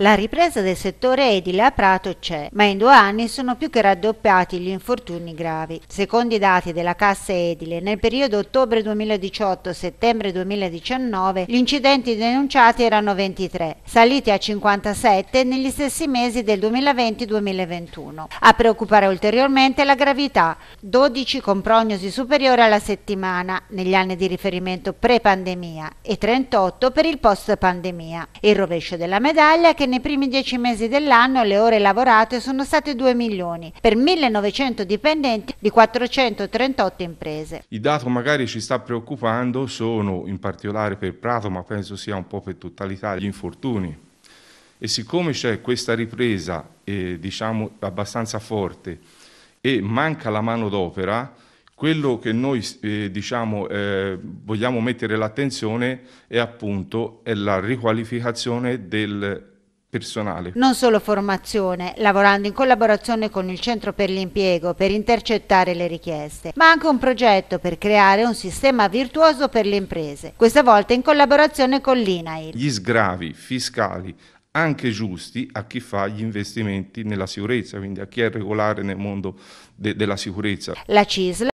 La ripresa del settore edile a Prato c'è, ma in due anni sono più che raddoppiati gli infortuni gravi. Secondo i dati della Cassa Edile, nel periodo ottobre 2018-settembre 2019 gli incidenti denunciati erano 23, saliti a 57 negli stessi mesi del 2020-2021. A preoccupare ulteriormente la gravità, 12 con prognosi superiore alla settimana negli anni di riferimento pre-pandemia e 38 per il post-pandemia. Il rovescio della medaglia è che nei primi dieci mesi dell'anno le ore lavorate sono state 2 milioni per 1900 dipendenti di 438 imprese. Il dato magari ci sta preoccupando sono in particolare per Prato, ma penso sia un po' per tutta l'Italia, gli infortuni. E siccome c'è questa ripresa, eh, diciamo, abbastanza forte e manca la mano d'opera quello che noi eh, diciamo, eh, vogliamo mettere l'attenzione è appunto è la riqualificazione del personale. Non solo formazione, lavorando in collaborazione con il Centro per l'Impiego per intercettare le richieste, ma anche un progetto per creare un sistema virtuoso per le imprese, questa volta in collaborazione con l'INAIL. Gli sgravi fiscali anche giusti a chi fa gli investimenti nella sicurezza, quindi a chi è regolare nel mondo de della sicurezza. La CISL